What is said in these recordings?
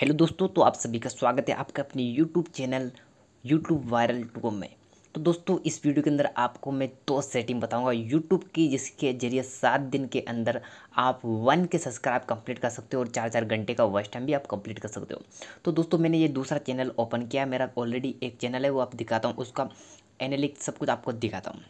hello दोस्तों तो आप सभी का स्वागत है आपका अपने यूट्यूब चैनल यूट्यूब वायरल टूम में तो दोस्तों इस वीडियो के अंदर आपको मैं दो तो सेटिंग बताऊंगा यूट्यूब की जिसके जरिए सात दिन के अंदर आप वन के सब्सक्राइब कंप्लीट कर सकते हो और चार चार घंटे का वॉच टाइम भी आप कंप्लीट कर सकते हो तो दोस्तों मैंने ये दूसरा चैनल ओपन किया मेरा ऑलरेडी एक चैनल है वो आप दिखाता हूँ उसका एनालिक सब कुछ आपको दिखाता हूँ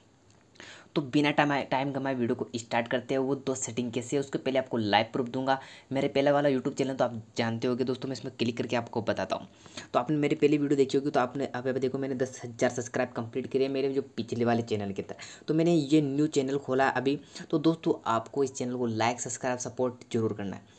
तो बिना टाइम टाइम गमाए वीडियो को स्टार्ट करते हैं वो दो सेटिंग कैसे है उसके पहले आपको लाइव प्रूफ दूंगा मेरे पहले वाला यूट्यूब चैनल तो आप जानते हो दोस्तों मैं इसमें क्लिक करके आपको बताता हूँ तो आपने मेरी पहली वीडियो देखी होगी तो आपने आप देखो मैंने दस हज़ार सब्सक्राइब कंप्लीट करे मेरे जो पिछले वाले चैनल के तरह तो मैंने ये न्यू चैनल खोला अभी तो दोस्तों आपको इस चैनल को लाइक सब्सक्राइब सपोर्ट जरूर करना है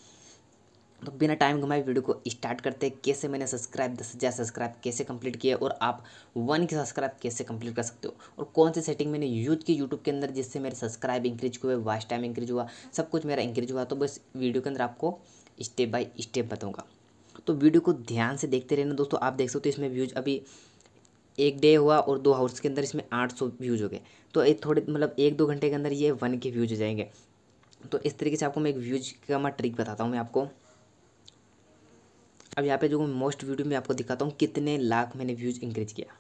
तो बिना टाइम घुमाए वीडियो को स्टार्ट करते हैं कैसे मैंने सब्सक्राइब दस हज़ार सब्सक्राइब कैसे कंप्लीट किया और आप वन की सब्सक्राइब कैसे कंप्लीट कर सकते हो और कौन सी सेटिंग मैंने यूज की यूट्यूब के अंदर जिससे मेरे सब्सक्राइब इंक्रीज हुए वाच टाइम इंक्रीज हुआ सब कुछ मेरा इंक्रीज हुआ तो बस वीडियो के अंदर आपको स्टेप बाई स्टेप बताऊँगा तो वीडियो को ध्यान से देखते रहना दोस्तों आप देख सकते हो इसमें व्यूज़ अभी एक डे हुआ और दो हाउस के अंदर इसमें आठ सौ व्यूज़ हो गए तो एक थोड़े मतलब एक दो घंटे के अंदर ये वन के व्यूज़ हो जाएंगे तो इस तरीके से आपको मैं एक व्यूज का मैं ट्रिक बताता हूँ मैं आपको अब यहाँ पे जो मोस्ट वीडियो में आपको दिखाता हूँ कितने लाख मैंने व्यूज़ इंक्रीज किया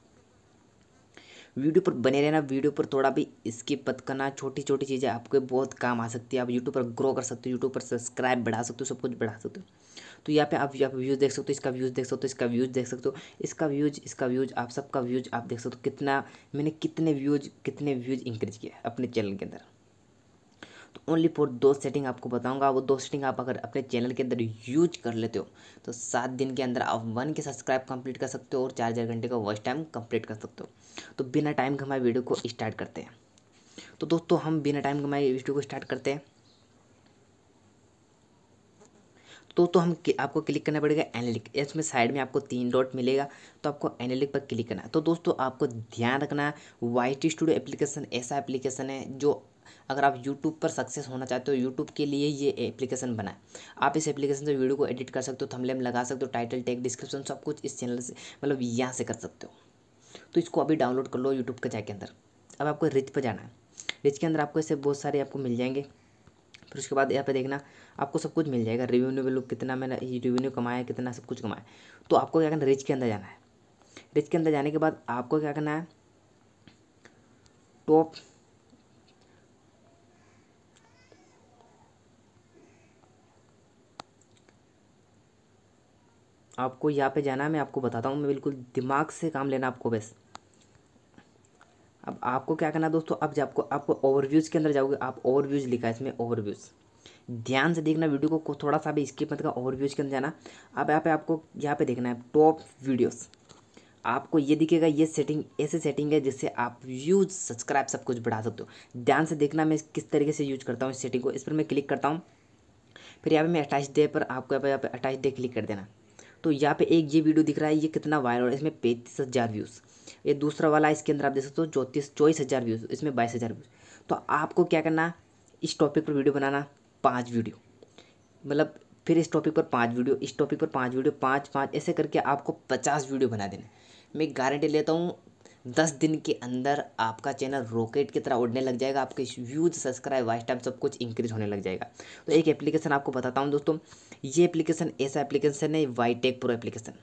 वीडियो पर बने रहना वीडियो पर थोड़ा भी स्किप मत करना छोटी छोटी चीज़ें आपके बहुत काम आ सकती है आप यूट्यूब पर ग्रो कर सकते हो यूट्यूब पर सब्सक्राइब बढ़ा सकते हो सब कुछ बढ़ा सकते हो तो यहाँ पे आप यहाँ पे व्यूज़ देख सकते हो इसका व्यूज़ देख सकते हो इसका व्यूज़ देख सकते हो इसका व्यूज़ इसका व्यूज़ आप सबका व्यूज़ आप देख सकते हो कितना मैंने कितने व्यूज़ कितने व्यूज़ इंक्रीज किया अपने चैनल के अंदर ओनली फॉर दो सेटिंग आपको बताऊंगा वो दो सेटिंग आप अगर अपने चैनल के अंदर यूज कर लेते हो तो सात दिन के अंदर आप वन के सब्सक्राइब कंप्लीट कर सकते हो और चार चार घंटे का वॉच टाइम कंप्लीट कर सकते हो तो बिना टाइम हमारे वीडियो को स्टार्ट करते हैं तो दोस्तों हम बिना टाइम हमारे वीडियो को स्टार्ट करते हैं तो तो हम आपको क्लिक करना पड़ेगा एनालिक इसमें साइड में आपको तीन डॉट मिलेगा तो आपको एनालिक पर क्लिक करना है तो दोस्तों आपको ध्यान रखना वाई टी स्टूडियो एप्लीकेशन ऐसा एप्लीकेशन है जो अगर आप यूट्यूब पर सक्सेस होना चाहते हो यूट्यूब के लिए ये एप्लीकेशन बनाए आप इस एप्लीकेशन से वीडियो को एडिट कर सकते हो थंबनेल लगा सकते हो टाइटल टेक डिस्क्रिप्शन सब कुछ इस चैनल से मतलब यहाँ से कर सकते हो तो इसको अभी डाउनलोड कर लो यूट्यूब के के अंदर अब आपको रिच पर जाना है रिच के अंदर आपको ऐसे बहुत सारे आपको मिल जाएंगे फिर उसके बाद यहाँ पे देखना आपको सब कुछ मिल जाएगा रिव्यू में लोग कितना मैंने रिव्यू कमाया कितना सब कुछ कमाया तो आपको क्या करना रिच के अंदर जाना है रिच के अंदर जाने के बाद आपको क्या करना है टॉप आपको यहाँ पे जाना है मैं आपको बताता हूँ मैं बिल्कुल दिमाग से काम लेना आपको बस अब आपको क्या करना है दोस्तों अब जब आपको आपको ओवरव्यूज़ के अंदर जाओगे आप ओवरव्यूज़ लिखा है इसमें ओवरव्यूज़ ध्यान से देखना वीडियो को थोड़ा सा भी स्किप मत का ओवरव्यूज़ के अंदर जाना अब यहाँ पे आपको यहाँ पे देखना है टॉप वीडियोस आपको ये दिखेगा ये सेटिंग ऐसे सेटिंग है जिससे आप यूज सब्सक्राइब सब कुछ बढ़ा सकते हो ध्यान से देखना मैं किस तरीके से यूज करता हूँ इस सेटिंग को इस पर मैं क्लिक करता हूँ फिर यहाँ पे मैं अटैच डे पर आपको यहाँ पे यहाँ डे क्लिक कर देना तो यहाँ पे एक ये वीडियो दिख रहा है ये कितना वायरल है इसमें पैंतीस हज़ार व्यूज़ ये दूसरा वाला इसके अंदर आप देख सकते हो चौंतीस चौबीस हज़ार व्यूज़ इसमें बाईस हज़ार व्यूज़ तो आपको क्या करना इस टॉपिक पर वीडियो बनाना पाँच वीडियो मतलब फिर इस टॉपिक पर पाँच वीडियो इस टॉपिक पर पाँच वीडियो पाँच पाँच ऐसे करके आपको पचास वीडियो बना देना मैं गारंटी लेता हूँ दस दिन के अंदर आपका चैनल रॉकेट की तरह उड़ने लग जाएगा आपके व्यूज सब्सक्राइब वाइस टाइम सब कुछ इंक्रीज होने लग जाएगा तो एक एप्लीकेशन आपको बताता हूँ दोस्तों ये एप्लीकेशन ऐसा एप्लीकेशन है वाई टेक प्रो एप्लीकेशन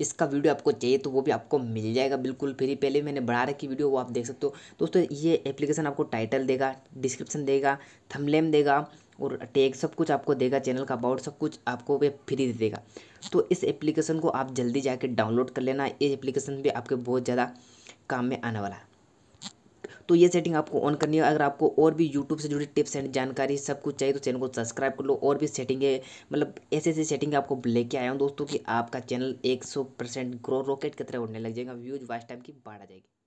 इसका वीडियो आपको चाहिए तो वो भी आपको मिल जाएगा बिल्कुल फ्री पहले मैंने बढ़ा रखी वीडियो वो आप देख सकते हो दोस्तों ये एप्लीकेशन आपको टाइटल देगा डिस्क्रिप्शन देगा थमलेम देगा और टैग सब कुछ आपको देगा चैनल का अबाउट सब कुछ आपको वे फ्री दे देगा तो इस एप्लीकेशन को आप जल्दी जाके डाउनलोड कर लेना ये एप्लीकेशन भी आपके बहुत ज़्यादा काम में आने वाला है तो ये सेटिंग आपको ऑन करनी है अगर आपको और भी यूट्यूब से जुड़ी टिप्स एंड जानकारी सब कुछ चाहिए तो चैनल को सब्सक्राइब कर लो और भी सेटिंग है मतलब ऐसे ऐसे सेटिंग आपको लेके आया हूँ दोस्तों कि आपका चैनल सौ परसेंट ग्रो रॉकेट की तरह उड़ने लग जाएगा व्यूज वास्ट टाइम की बाढ़ आ जाएगी